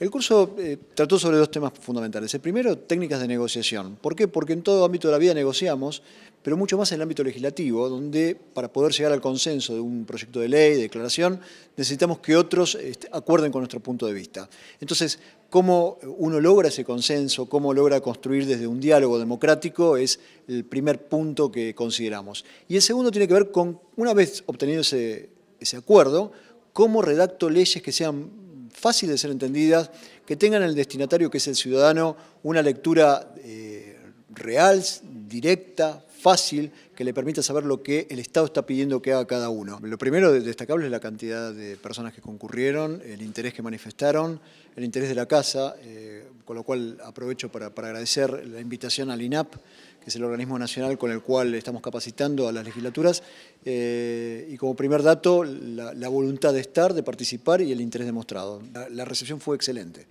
El curso eh, trató sobre dos temas fundamentales. El primero, técnicas de negociación. ¿Por qué? Porque en todo ámbito de la vida negociamos, pero mucho más en el ámbito legislativo, donde para poder llegar al consenso de un proyecto de ley, de declaración, necesitamos que otros este, acuerden con nuestro punto de vista. Entonces, cómo uno logra ese consenso, cómo logra construir desde un diálogo democrático, es el primer punto que consideramos. Y el segundo tiene que ver con, una vez obtenido ese, ese acuerdo, cómo redacto leyes que sean fácil de ser entendidas, que tengan el destinatario, que es el ciudadano, una lectura eh, real, directa, fácil, que le permita saber lo que el Estado está pidiendo que haga cada uno. Lo primero destacable es la cantidad de personas que concurrieron, el interés que manifestaron, el interés de la casa, eh, con lo cual aprovecho para, agradecer la invitación al INAP, que es el organismo nacional con el cual estamos capacitando a las legislaturas. Eh, y como primer dato, la, voluntad de estar, de participar y el interés demostrado. la recepción fue excelente.